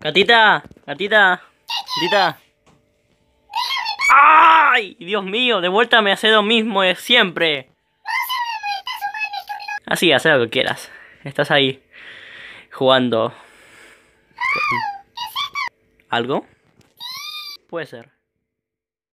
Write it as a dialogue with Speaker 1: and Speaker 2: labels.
Speaker 1: Gatita, gatita, gatita. ¡Ay! Dios mío, de vuelta me hace lo mismo de siempre.
Speaker 2: Así, haz lo que quieras. Estás ahí jugando. ¿Algo?
Speaker 3: Puede ser.